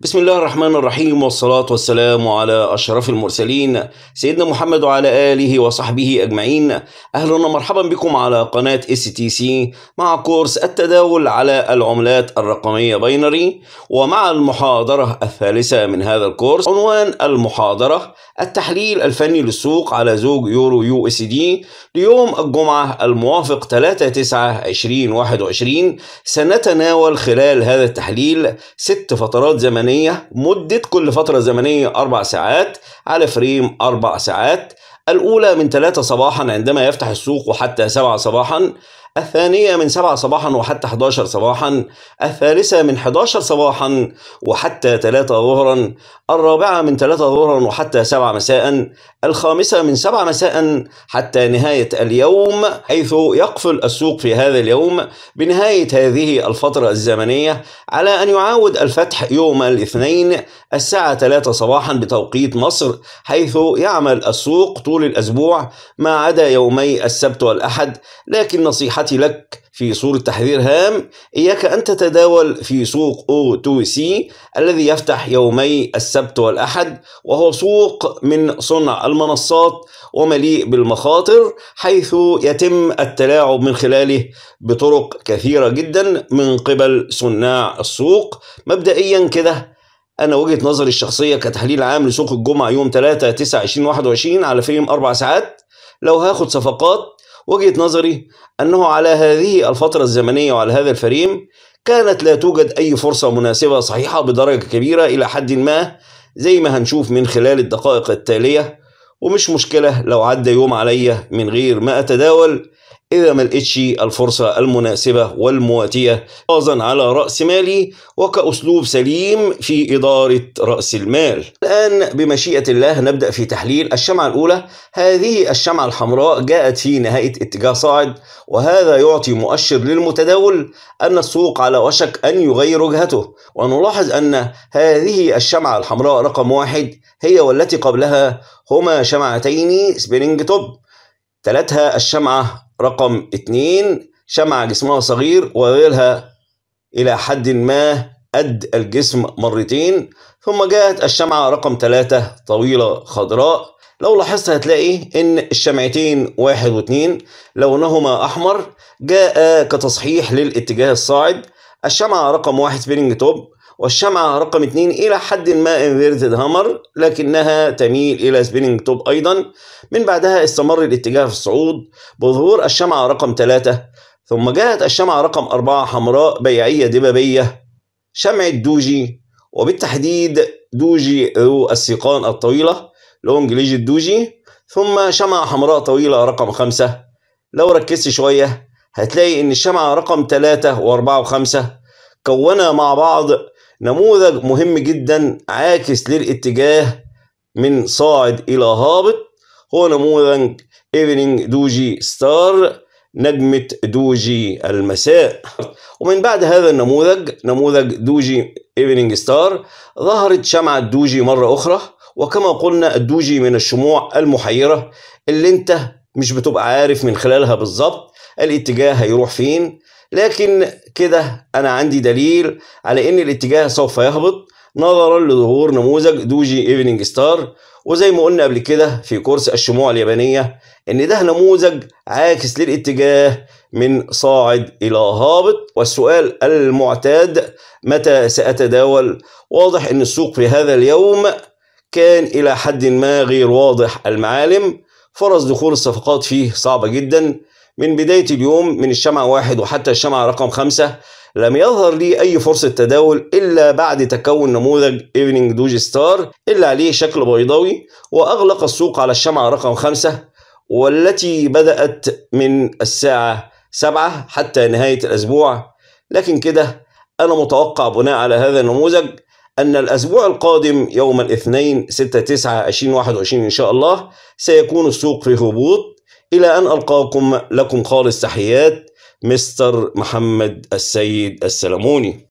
بسم الله الرحمن الرحيم والصلاة والسلام على أشرف المرسلين سيدنا محمد وعلى آله وصحبه أجمعين أهلا ومرحبا بكم على قناة اس تي سي مع كورس التداول على العملات الرقمية باينري ومع المحاضرة الثالثة من هذا الكورس عنوان المحاضرة التحليل الفني للسوق على زوج يورو يو اس دي ليوم الجمعة الموافق 3 9 2021 سنتناول خلال هذا التحليل ست فترات زمنية زمنية مدة كل فترة زمنية أربع ساعات على فريم أربع ساعات الأولى من 3 صباحا عندما يفتح السوق وحتى 7 صباحا الثانية من 7 صباحا وحتى 11 صباحا الثالثة من 11 صباحا وحتى 3 ظهرا الرابعة من 3 ظهرا وحتى 7 مساء الخامسة من 7 مساء حتى نهاية اليوم حيث يقفل السوق في هذا اليوم بنهاية هذه الفترة الزمنية على أن يعاود الفتح يوم الاثنين الساعة 3 صباحا بتوقيت مصر حيث يعمل السوق طول الأسبوع ما عدا يومي السبت والأحد لكن نصيحة الصناعة لك في صورة تحذير هام إياك أن تتداول في سوق أو تو سي الذي يفتح يومي السبت والأحد وهو سوق من صنع المنصات ومليء بالمخاطر حيث يتم التلاعب من خلاله بطرق كثيرة جدا من قبل صناع السوق مبدئيا كده أنا وجهة نظري الشخصية كتحليل عام لسوق الجمعة يوم 3 9 2021 على فيلم أربع ساعات لو هاخد صفقات وجهة نظري أنه على هذه الفترة الزمنية وعلى هذا الفريم كانت لا توجد أي فرصة مناسبة صحيحة بدرجة كبيرة إلى حد ما زي ما هنشوف من خلال الدقائق التالية ومش مشكلة لو عدى يوم عليا من غير ما أتداول إذا ما لقيتش الفرصة المناسبة والمواتية حفاظا على رأس مالي وكأسلوب سليم في إدارة رأس المال الآن بمشيئة الله نبدأ في تحليل الشمعة الأولى هذه الشمعة الحمراء جاءت في نهاية اتجاه صاعد وهذا يعطي مؤشر للمتداول أن السوق على وشك أن يغير وجهته ونلاحظ أن هذه الشمعة الحمراء رقم واحد هي والتي قبلها هما شمعتين سبرينج توب تلتها الشمعة رقم اتنين شمعة جسمها صغير وغيرها إلى حد ما قد الجسم مرتين ثم جاءت الشمعة رقم ثلاثة طويلة خضراء لو لاحظت هتلاقي إن الشمعتين واحد واتنين لونهما أحمر جاء كتصحيح للاتجاه الصاعد الشمعة رقم واحد سبرينج توب والشمعة رقم 2 إلى حد ما انفيرتد هامر لكنها تميل إلى سبيننج توب أيضا من بعدها استمر الاتجاه في الصعود بظهور الشمعة رقم 3 ثم جاءت الشمعة رقم 4 حمراء بيعية دبابية شمعة دوجي وبالتحديد دوجي ذو السيقان الطويلة لونج ليج دوجي ثم شمعة حمراء طويلة رقم خمسة لو ركزت شوية هتلاقي إن الشمعة رقم و4 وأربعة وخمسة كونا مع بعض نموذج مهم جدا عاكس للاتجاه من صاعد إلى هابط هو نموذج ايفنينج دوجي ستار نجمة دوجي المساء ومن بعد هذا النموذج نموذج دوجي ايفنينج ستار ظهرت شمعة دوجي مرة أخرى وكما قلنا الدوجي من الشموع المحيرة اللي انت مش بتبقى عارف من خلالها بالظبط الاتجاه هيروح فين لكن كده أنا عندي دليل على إن الاتجاه سوف يهبط نظرا لظهور نموذج دوجي ايفنينج ستار وزي ما قلنا قبل كده في كورس الشموع اليابانية إن ده نموذج عاكس للاتجاه من صاعد إلى هابط والسؤال المعتاد متى سأتداول واضح إن السوق في هذا اليوم كان إلى حد ما غير واضح المعالم فرص دخول الصفقات فيه صعبة جدا من بداية اليوم من الشمعة واحد وحتى الشمعة رقم خمسة لم يظهر لي أي فرصة تداول إلا بعد تكون نموذج إيفنينج دوج ستار اللي عليه شكل بيضاوي وأغلق السوق على الشمعة رقم خمسة والتي بدأت من الساعة سبعة حتى نهاية الأسبوع لكن كده أنا متوقع بناء على هذا النموذج أن الأسبوع القادم يوم الاثنين 6 9 2021 إن شاء الله سيكون السوق في هبوط إلى أن ألقاكم لكم خالص تحيات مستر محمد السيد السلموني